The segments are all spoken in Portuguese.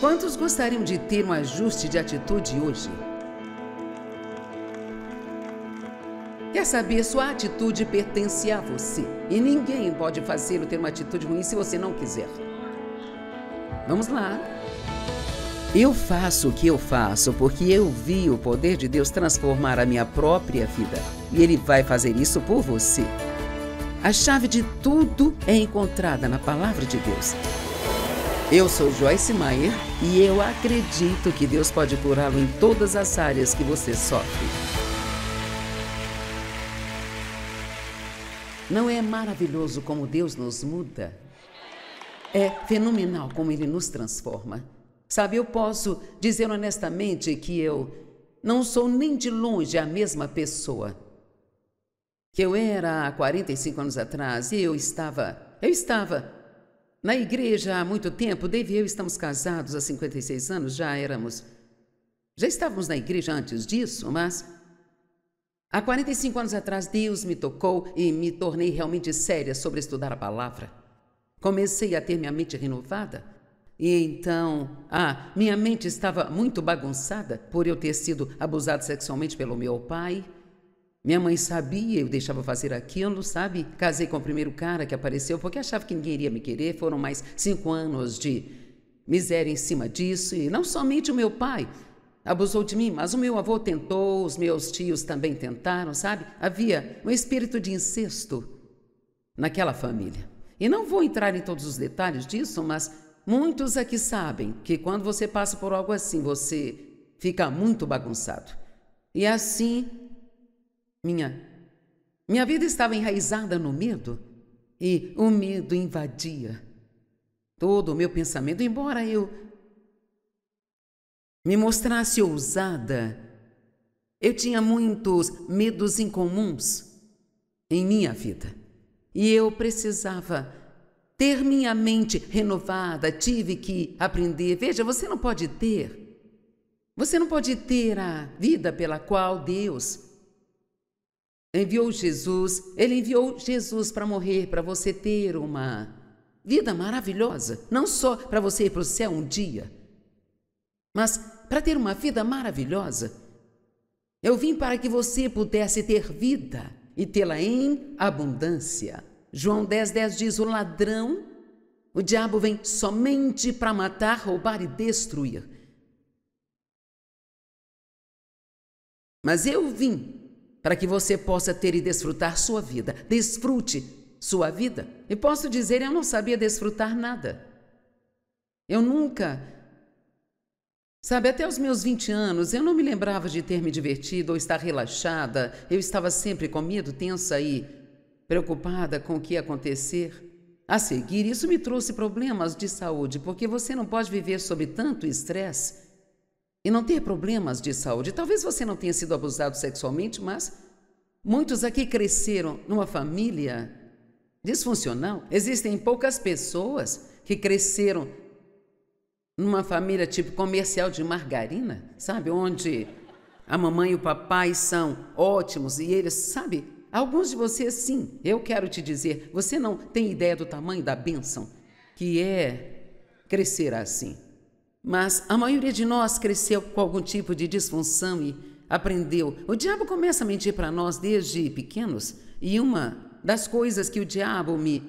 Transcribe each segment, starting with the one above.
Quantos gostariam de ter um ajuste de atitude hoje? Quer saber, sua atitude pertence a você e ninguém pode fazê-lo ter uma atitude ruim se você não quiser. Vamos lá. Eu faço o que eu faço porque eu vi o poder de Deus transformar a minha própria vida e Ele vai fazer isso por você. A chave de tudo é encontrada na palavra de Deus. Eu sou Joyce Maier e eu acredito que Deus pode curá-lo em todas as áreas que você sofre. Não é maravilhoso como Deus nos muda? É fenomenal como Ele nos transforma. Sabe, eu posso dizer honestamente que eu não sou nem de longe a mesma pessoa que eu era há 45 anos atrás e eu estava, eu estava na igreja há muito tempo, Dave e eu estamos casados há 56 anos, já éramos. Já estávamos na igreja antes disso, mas. Há 45 anos atrás, Deus me tocou e me tornei realmente séria sobre estudar a palavra. Comecei a ter minha mente renovada. E então, ah, minha mente estava muito bagunçada por eu ter sido abusado sexualmente pelo meu pai minha mãe sabia, eu deixava fazer aquilo, sabe? Casei com o primeiro cara que apareceu porque achava que ninguém iria me querer. Foram mais cinco anos de miséria em cima disso. E não somente o meu pai abusou de mim, mas o meu avô tentou, os meus tios também tentaram, sabe? Havia um espírito de incesto naquela família. E não vou entrar em todos os detalhes disso, mas muitos aqui sabem que quando você passa por algo assim, você fica muito bagunçado. E assim minha minha vida estava enraizada no medo e o medo invadia todo o meu pensamento, embora eu me mostrasse ousada. Eu tinha muitos medos incomuns em minha vida e eu precisava ter minha mente renovada. Tive que aprender. Veja, você não pode ter, você não pode ter a vida pela qual Deus enviou Jesus, ele enviou Jesus para morrer, para você ter uma vida maravilhosa, não só para você ir para o céu um dia, mas para ter uma vida maravilhosa. Eu vim para que você pudesse ter vida e tê-la em abundância. João 10,10 10 diz: O ladrão, o diabo vem somente para matar, roubar e destruir. Mas eu vim para que você possa ter e desfrutar sua vida. Desfrute sua vida. E posso dizer, eu não sabia desfrutar nada. Eu nunca. Sabe, até os meus 20 anos, eu não me lembrava de ter me divertido ou estar relaxada. Eu estava sempre com medo, tensa e preocupada com o que ia acontecer. A seguir, isso me trouxe problemas de saúde, porque você não pode viver sob tanto estresse e não ter problemas de saúde. Talvez você não tenha sido abusado sexualmente, mas muitos aqui cresceram numa família disfuncional. Existem poucas pessoas que cresceram numa família tipo comercial de margarina, sabe? Onde a mamãe e o papai são ótimos e eles, sabe? Alguns de vocês, sim, eu quero te dizer, você não tem ideia do tamanho da bênção que é crescer assim. Mas a maioria de nós cresceu com algum tipo de disfunção e aprendeu. O diabo começa a mentir para nós desde pequenos, e uma das coisas que o diabo me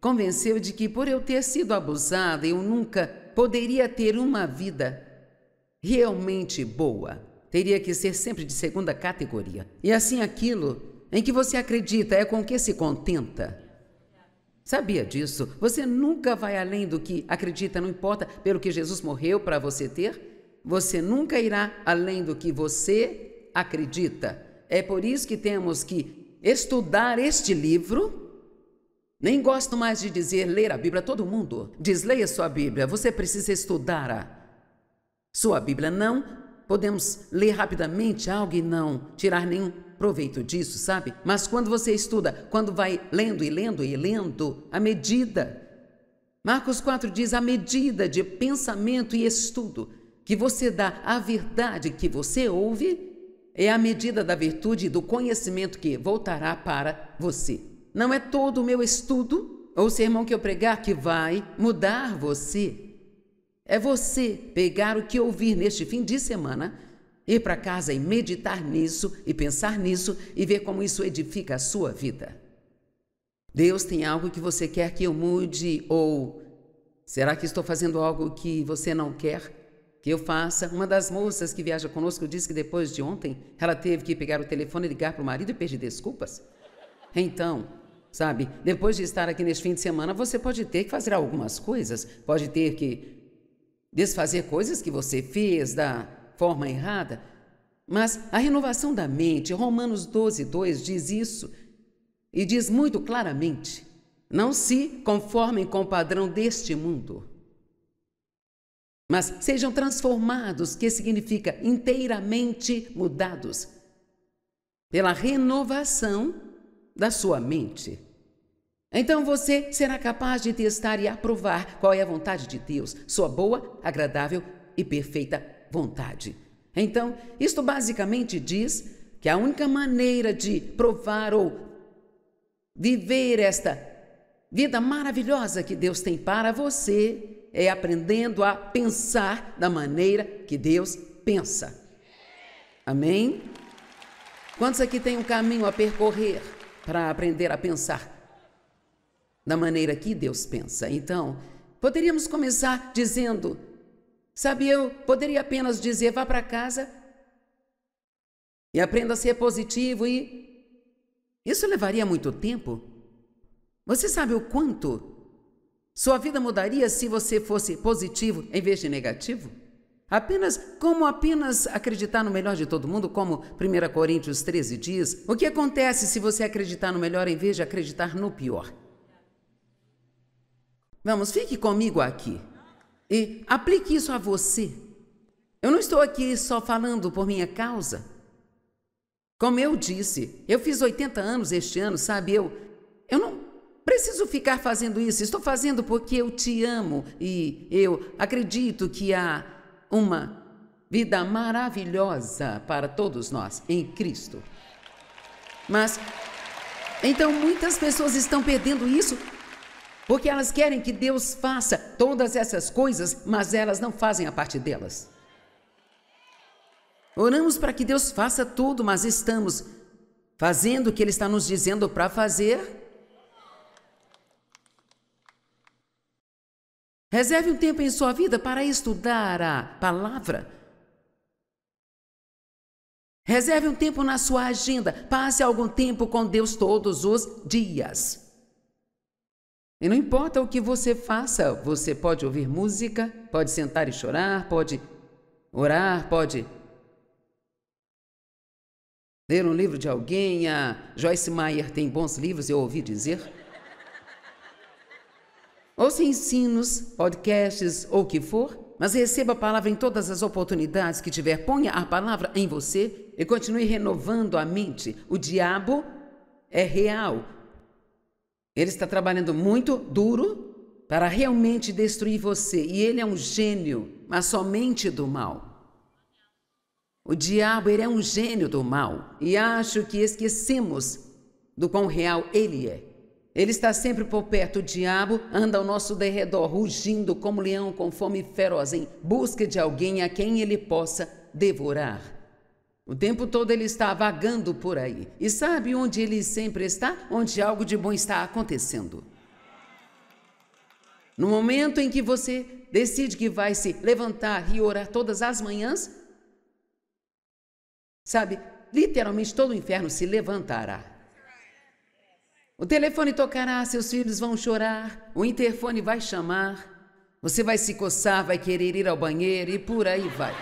convenceu de que por eu ter sido abusada, eu nunca poderia ter uma vida realmente boa. Teria que ser sempre de segunda categoria. E assim aquilo em que você acredita é com que se contenta. Sabia disso? Você nunca vai além do que acredita, não importa pelo que Jesus morreu para você ter. Você nunca irá além do que você acredita. É por isso que temos que estudar este livro. Nem gosto mais de dizer ler a Bíblia, todo mundo. Diz leia sua Bíblia, você precisa estudar a sua Bíblia, não podemos ler rapidamente algo ah, e não tirar nenhum proveito disso, sabe? Mas quando você estuda, quando vai lendo e lendo e lendo, a medida. Marcos 4 diz: a medida de pensamento e estudo que você dá à verdade que você ouve, é a medida da virtude e do conhecimento que voltará para você. Não é todo o meu estudo ou sermão que eu pregar que vai mudar você. É você pegar o que ouvir neste fim de semana, ir para casa e meditar nisso e pensar nisso e ver como isso edifica a sua vida. Deus tem algo que você quer que eu mude ou será que estou fazendo algo que você não quer? que eu faça. Uma das moças que viaja conosco disse que depois de ontem ela teve que pegar o telefone e ligar para o marido e pedir desculpas. Então, sabe, depois de estar aqui neste fim de semana, você pode ter que fazer algumas coisas, pode ter que desfazer coisas que você fez da forma errada. Mas a renovação da mente, Romanos 12, 2 diz isso e diz muito claramente: não se conformem com o padrão deste mundo, mas sejam transformados, que significa inteiramente mudados, pela renovação da sua mente. Então você será capaz de testar e aprovar qual é a vontade de Deus, sua boa, agradável e perfeita vontade. Então, isto basicamente diz que a única maneira de provar ou viver esta vida maravilhosa que Deus tem para você é aprendendo a pensar da maneira que Deus pensa. Amém? Quantos aqui têm um caminho a percorrer para aprender a pensar da maneira que Deus pensa. Então, poderíamos começar dizendo: Sabe, eu poderia apenas dizer, vá para casa e aprenda a ser positivo e. Isso levaria muito tempo? Você sabe o quanto sua vida mudaria se você fosse positivo em vez de negativo? Apenas como apenas acreditar no melhor de todo mundo, como 1 Coríntios 13 diz, o que acontece se você acreditar no melhor em vez de acreditar no pior? Vamos, fique comigo aqui e aplique isso a você. Eu não estou aqui só falando por minha causa. Como eu disse, eu fiz 80 anos este ano, sabe? Eu, eu não preciso ficar fazendo isso. Estou fazendo porque eu te amo e eu acredito que há uma vida maravilhosa para todos nós em Cristo. Mas então muitas pessoas estão perdendo isso porque elas querem que Deus faça todas essas coisas, mas elas não fazem a parte delas. Oramos para que Deus faça tudo, mas estamos fazendo o que Ele está nos dizendo para fazer? Reserve um tempo em sua vida para estudar a palavra. Reserve um tempo na sua agenda. Passe algum tempo com Deus todos os dias. E não importa o que você faça, você pode ouvir música, pode sentar e chorar, pode orar, pode ler um livro de alguém. A Joyce Meyer tem bons livros, eu ouvi dizer. Ouça ensinos, podcasts ou o que for, mas receba a palavra em todas as oportunidades que tiver. Ponha a palavra em você e continue renovando a mente. O diabo é real, ele está trabalhando muito duro para realmente destruir você. E ele é um gênio, mas somente do mal. O diabo, ele é um gênio do mal. E acho que esquecemos do quão real ele é. Ele está sempre por perto. O diabo anda ao nosso derredor, rugindo como leão com fome feroz, em busca de alguém a quem ele possa devorar. O tempo todo ele está vagando por aí. E sabe onde ele sempre está? Onde algo de bom está acontecendo. No momento em que você decide que vai se levantar e orar todas as manhãs, sabe, literalmente todo o inferno se levantará. O telefone tocará, seus filhos vão chorar, o interfone vai chamar, você vai se coçar, vai querer ir ao banheiro e por aí vai.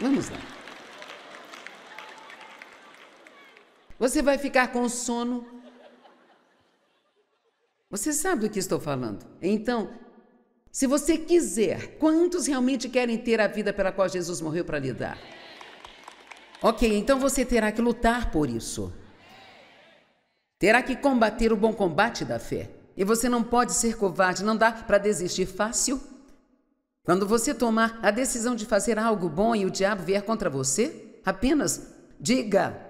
Vamos lá. Você vai ficar com sono. Você sabe do que estou falando. Então, se você quiser, quantos realmente querem ter a vida pela qual Jesus morreu para lhe dar? Ok, então você terá que lutar por isso. Terá que combater o bom combate da fé. E você não pode ser covarde, não dá para desistir fácil. Quando você tomar a decisão de fazer algo bom e o diabo vier contra você, apenas diga: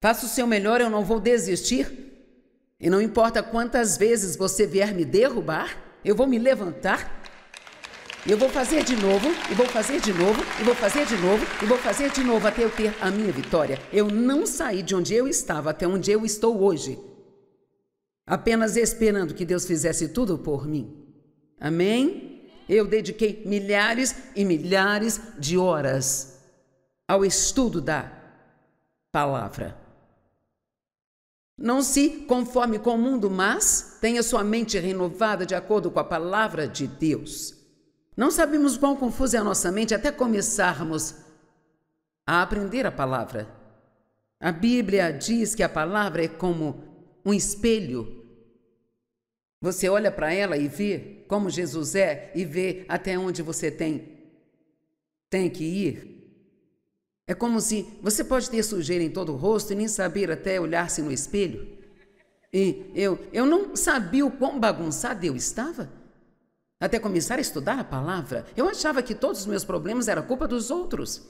Faça o seu melhor, eu não vou desistir. E não importa quantas vezes você vier me derrubar, eu vou me levantar. Eu vou fazer de novo, e vou fazer de novo, e vou fazer de novo, e vou fazer de novo até eu ter a minha vitória. Eu não saí de onde eu estava até onde eu estou hoje, apenas esperando que Deus fizesse tudo por mim. Amém? Eu dediquei milhares e milhares de horas ao estudo da palavra. Não se conforme com o mundo, mas tenha sua mente renovada de acordo com a palavra de Deus. Não sabemos quão confusa é a nossa mente até começarmos a aprender a palavra. A Bíblia diz que a palavra é como um espelho. Você olha para ela e vê como Jesus é e vê até onde você tem tem que ir. É como se você pode ter sujeira em todo o rosto e nem saber até olhar-se no espelho. E eu, eu não sabia o quão bagunçado eu estava. Até começar a estudar a palavra, eu achava que todos os meus problemas eram culpa dos outros.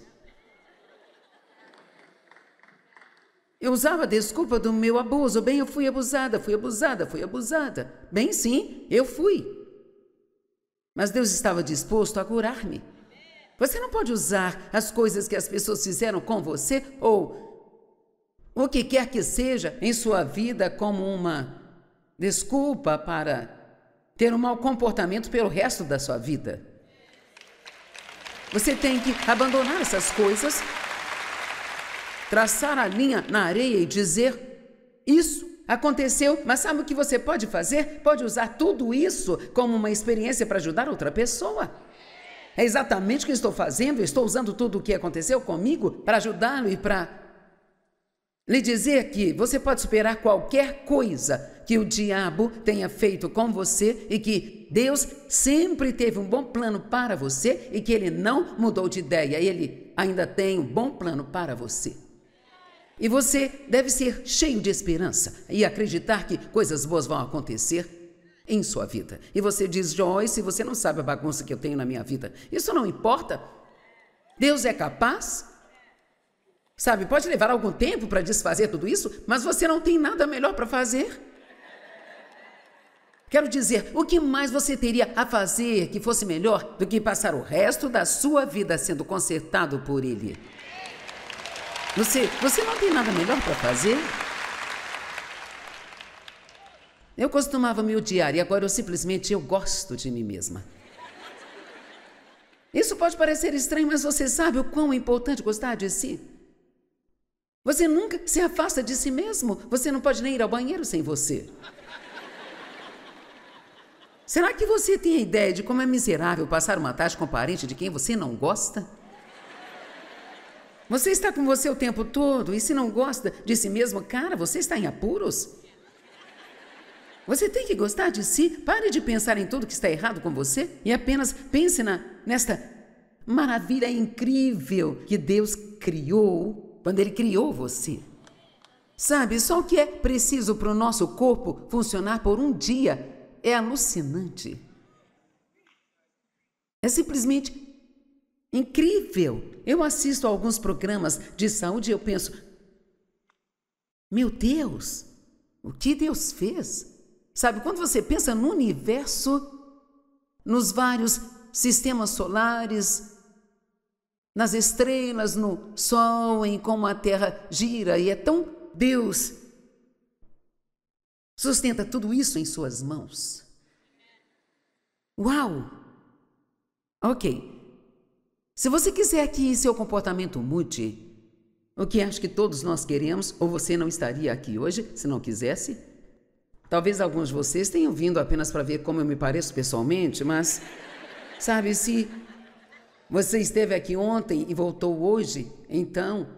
Eu usava a desculpa do meu abuso. Bem, eu fui abusada, fui abusada, fui abusada. Bem, sim, eu fui. Mas Deus estava disposto a curar-me. Você não pode usar as coisas que as pessoas fizeram com você ou o que quer que seja em sua vida como uma desculpa para ter um mau comportamento pelo resto da sua vida. Você tem que abandonar essas coisas, traçar a linha na areia e dizer: Isso aconteceu, mas sabe o que você pode fazer? Pode usar tudo isso como uma experiência para ajudar outra pessoa. É exatamente o que estou fazendo, estou usando tudo o que aconteceu comigo para ajudá-lo e para lhe dizer que você pode superar qualquer coisa que o diabo tenha feito com você e que Deus sempre teve um bom plano para você e que ele não mudou de ideia, ele ainda tem um bom plano para você. E você deve ser cheio de esperança e acreditar que coisas boas vão acontecer em sua vida. E você diz, Joyce, você não sabe a bagunça que eu tenho na minha vida. Isso não importa. Deus é capaz. Sabe, pode levar algum tempo para desfazer tudo isso, mas você não tem nada melhor para fazer. Quero dizer, o que mais você teria a fazer que fosse melhor do que passar o resto da sua vida sendo consertado por ele? Você, você não tem nada melhor para fazer? Eu costumava me odiar e agora eu simplesmente eu gosto de mim mesma. Isso pode parecer estranho, mas você sabe o quão importante gostar de si. Você nunca se afasta de si mesmo. Você não pode nem ir ao banheiro sem você. Será que você tem a ideia de como é miserável passar uma tarde com um parente de quem você não gosta? Você está com você o tempo todo e se não gosta de si mesmo, cara, você está em apuros. Você tem que gostar de si. Pare de pensar em tudo que está errado com você e apenas pense na, nesta maravilha incrível que Deus criou quando Ele criou você. Sabe, só o que é preciso para o nosso corpo funcionar por um dia é alucinante. É simplesmente incrível. Eu assisto a alguns programas de saúde e eu penso: meu Deus, o que Deus fez? Sabe, quando você pensa no universo, nos vários sistemas solares, nas estrelas, no sol, em como a Terra gira, e é tão Deus sustenta tudo isso em suas mãos. Uau! Ok. Se você quiser que seu comportamento mude, o que acho que todos nós queremos, ou você não estaria aqui hoje se não quisesse, Talvez alguns de vocês tenham vindo apenas para ver como eu me pareço pessoalmente, mas sabe, se você esteve aqui ontem e voltou hoje, então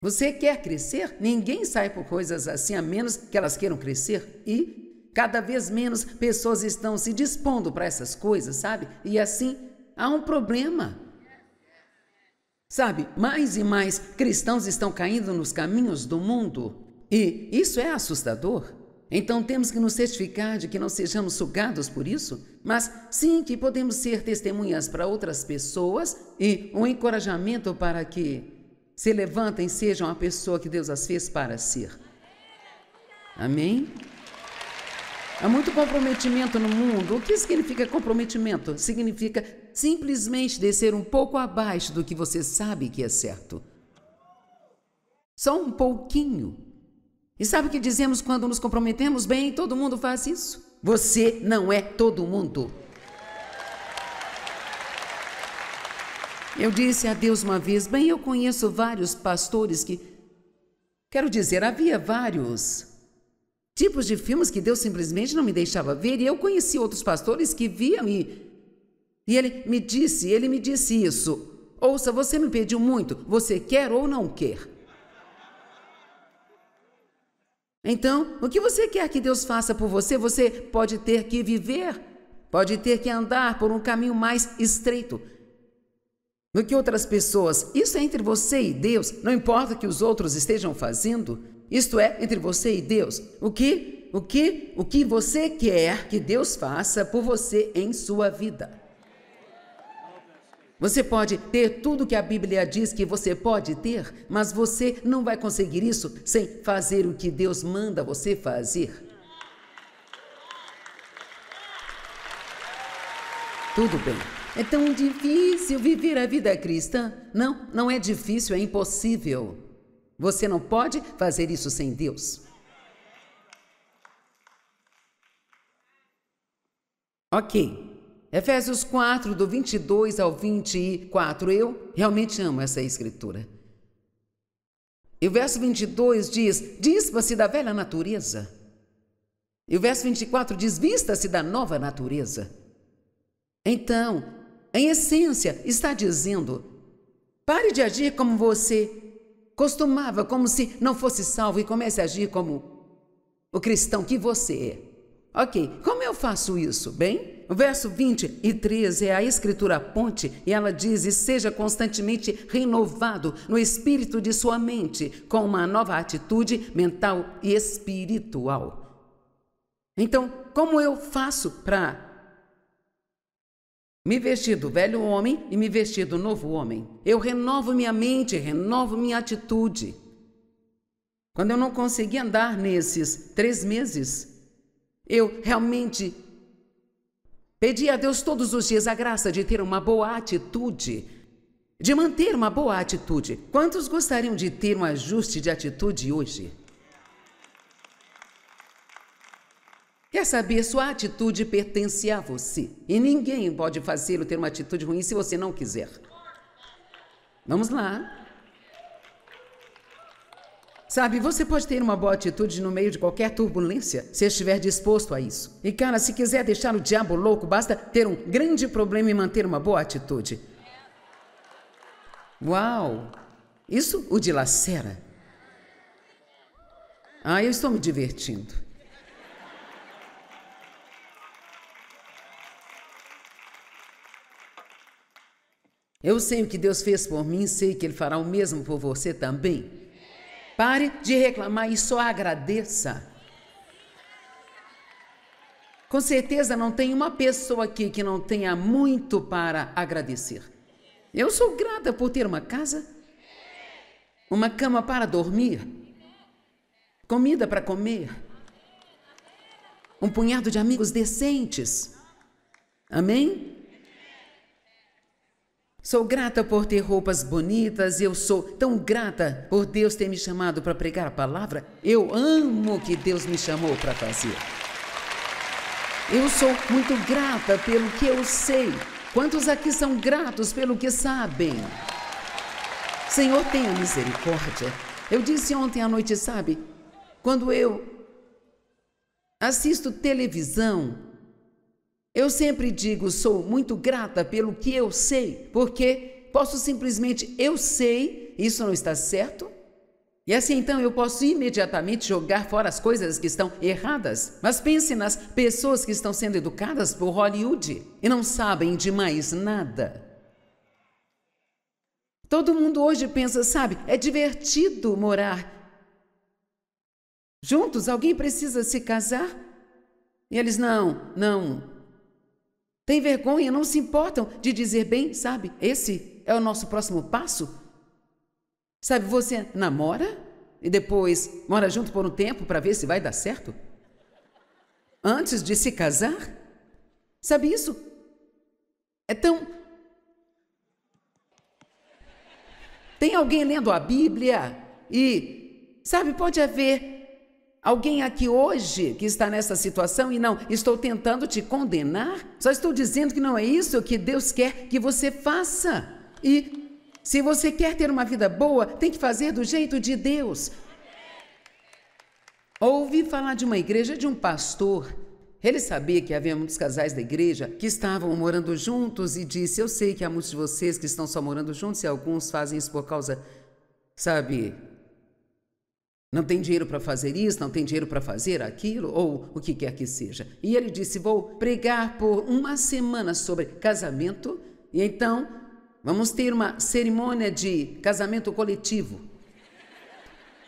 você quer crescer? Ninguém sai por coisas assim, a menos que elas queiram crescer. E cada vez menos pessoas estão se dispondo para essas coisas, sabe? E assim há um problema. Sabe, mais e mais cristãos estão caindo nos caminhos do mundo. E isso é assustador? Então temos que nos certificar de que não sejamos sugados por isso, mas sim que podemos ser testemunhas para outras pessoas e um encorajamento para que se levantem e sejam a pessoa que Deus as fez para ser. Amém? Há muito comprometimento no mundo. O que significa comprometimento? Significa simplesmente descer um pouco abaixo do que você sabe que é certo. Só um pouquinho e sabe o que dizemos quando nos comprometemos bem? Todo mundo faz isso. Você não é todo mundo. Eu disse a Deus uma vez: bem, eu conheço vários pastores que. Quero dizer, havia vários tipos de filmes que Deus simplesmente não me deixava ver, e eu conheci outros pastores que viam e. E ele me disse, ele me disse isso. Ouça, você me pediu muito, você quer ou não quer? Então, o que você quer que Deus faça por você, você pode ter que viver, pode ter que andar por um caminho mais estreito do que outras pessoas. Isso é entre você e Deus, não importa o que os outros estejam fazendo. Isto é entre você e Deus. O que, o que, o que você quer que Deus faça por você em sua vida? Você pode ter tudo que a Bíblia diz que você pode ter, mas você não vai conseguir isso sem fazer o que Deus manda você fazer. Tudo bem. É tão difícil viver a vida cristã? Não, não é difícil, é impossível. Você não pode fazer isso sem Deus. Ok. Efésios 4, do 22 ao 24. Eu realmente amo essa escritura. E o verso 22 diz: Dispa-se da velha natureza. E o verso 24 diz: Vista-se da nova natureza. Então, em essência, está dizendo: pare de agir como você costumava, como se não fosse salvo, e comece a agir como o cristão que você é. Ok, como eu faço isso? Bem, o verso 20 e 13 é a escritura ponte e ela diz: e seja constantemente renovado no espírito de sua mente, com uma nova atitude mental e espiritual. Então, como eu faço para me vestir do velho homem e me vestir do novo homem? Eu renovo minha mente, renovo minha atitude. Quando eu não consegui andar nesses três meses, eu realmente pedi a Deus todos os dias a graça de ter uma boa atitude, de manter uma boa atitude. Quantos gostariam de ter um ajuste de atitude hoje? Quer saber, sua atitude pertence a você e ninguém pode fazê-lo ter uma atitude ruim se você não quiser. Vamos lá. Sabe, você pode ter uma boa atitude no meio de qualquer turbulência, se estiver disposto a isso. E cara, se quiser deixar o diabo louco, basta ter um grande problema e manter uma boa atitude. Uau! Isso o dilacera. Ah, eu estou me divertindo. Eu sei o que Deus fez por mim, sei que Ele fará o mesmo por você também. Pare de reclamar e só agradeça. Com certeza não tem uma pessoa aqui que não tenha muito para agradecer. Eu sou grata por ter uma casa, uma cama para dormir, comida para comer, um punhado de amigos decentes. Amém? Sou grata por ter roupas bonitas, eu sou tão grata por Deus ter me chamado para pregar a palavra. Eu amo o que Deus me chamou para fazer. Eu sou muito grata pelo que eu sei. Quantos aqui são gratos pelo que sabem? Senhor, tenha misericórdia. Eu disse ontem à noite, sabe, quando eu assisto televisão, eu sempre digo, sou muito grata pelo que eu sei, porque posso simplesmente, eu sei, isso não está certo. E assim então eu posso imediatamente jogar fora as coisas que estão erradas. Mas pense nas pessoas que estão sendo educadas por Hollywood e não sabem de mais nada. Todo mundo hoje pensa, sabe, é divertido morar juntos, alguém precisa se casar? E eles, não, não, tem vergonha, não se importam de dizer bem, sabe? Esse é o nosso próximo passo. Sabe, você namora e depois mora junto por um tempo para ver se vai dar certo? Antes de se casar? Sabe isso? É tão. Tem alguém lendo a Bíblia e, sabe, pode haver Alguém aqui hoje que está nessa situação e não estou tentando te condenar, só estou dizendo que não é isso que Deus quer que você faça. E se você quer ter uma vida boa, tem que fazer do jeito de Deus. Ouvi falar de uma igreja de um pastor. Ele sabia que havia muitos casais da igreja que estavam morando juntos e disse: Eu sei que há muitos de vocês que estão só morando juntos e alguns fazem isso por causa, sabe, não tem dinheiro para fazer isso, não tem dinheiro para fazer aquilo, ou o que quer que seja. E ele disse: Vou pregar por uma semana sobre casamento, e então vamos ter uma cerimônia de casamento coletivo.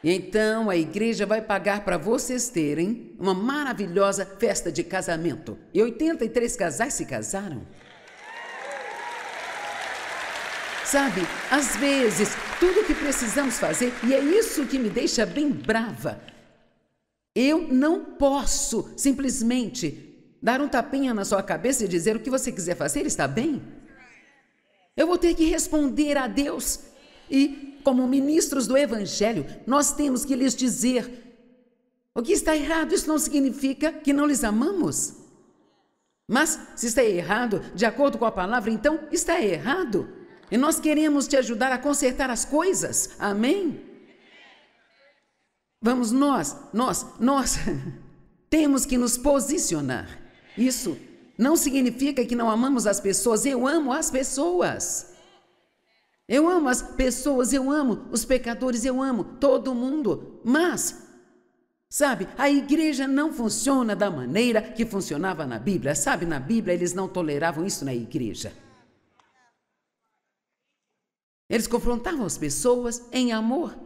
E então a igreja vai pagar para vocês terem uma maravilhosa festa de casamento. E 83 casais se casaram. Sabe, às vezes, tudo o que precisamos fazer, e é isso que me deixa bem brava. Eu não posso simplesmente dar um tapinha na sua cabeça e dizer o que você quiser fazer está bem. Eu vou ter que responder a Deus. E, como ministros do Evangelho, nós temos que lhes dizer o que está errado, isso não significa que não lhes amamos. Mas se está errado, de acordo com a palavra, então está errado. E nós queremos te ajudar a consertar as coisas. Amém? Vamos nós, nós, nós temos que nos posicionar. Isso não significa que não amamos as pessoas. Eu amo as pessoas. Eu amo as pessoas, eu amo os pecadores, eu amo todo mundo. Mas, sabe, a igreja não funciona da maneira que funcionava na Bíblia. Sabe, na Bíblia eles não toleravam isso na igreja. Eles confrontavam as pessoas em amor.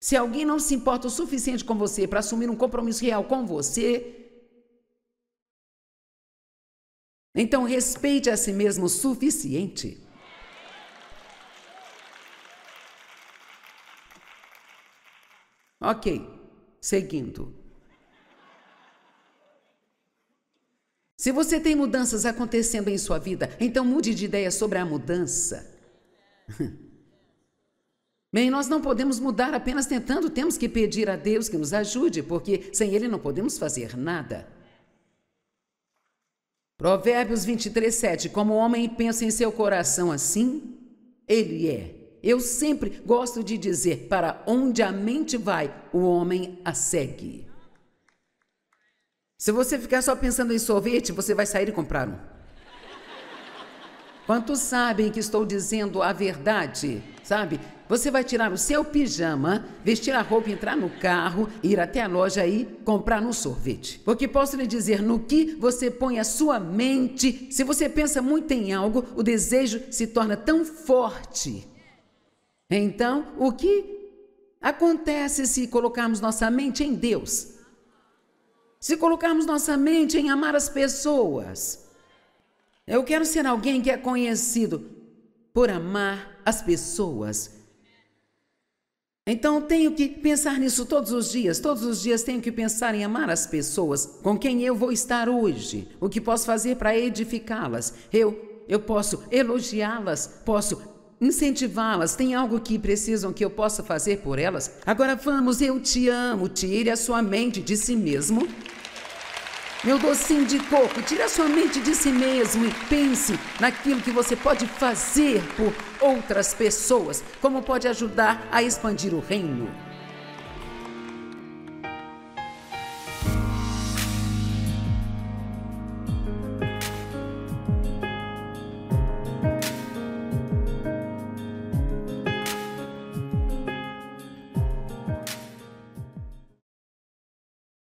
Se alguém não se importa o suficiente com você para assumir um compromisso real com você, então respeite a si mesmo o suficiente. Ok, seguindo. Se você tem mudanças acontecendo em sua vida, então mude de ideia sobre a mudança. Bem, nós não podemos mudar apenas tentando, temos que pedir a Deus que nos ajude, porque sem Ele não podemos fazer nada. Provérbios 23, 7. Como o homem pensa em seu coração assim, ele é. Eu sempre gosto de dizer: para onde a mente vai, o homem a segue. Se você ficar só pensando em sorvete, você vai sair e comprar um. Quantos sabem que estou dizendo a verdade? Sabe? Você vai tirar o seu pijama, vestir a roupa, entrar no carro, ir até a loja e comprar um sorvete. Porque posso lhe dizer, no que você põe a sua mente, se você pensa muito em algo, o desejo se torna tão forte. Então, o que acontece se colocarmos nossa mente em Deus? se colocarmos nossa mente em amar as pessoas, eu quero ser alguém que é conhecido por amar as pessoas. Então tenho que pensar nisso todos os dias. Todos os dias tenho que pensar em amar as pessoas com quem eu vou estar hoje, o que posso fazer para edificá-las. Eu eu posso elogiá-las, posso incentivá-las. Tem algo que precisam que eu possa fazer por elas? Agora vamos, eu te amo. Tire a sua mente de si mesmo. Meu docinho de coco, tire a sua mente de si mesmo e pense naquilo que você pode fazer por outras pessoas, como pode ajudar a expandir o reino.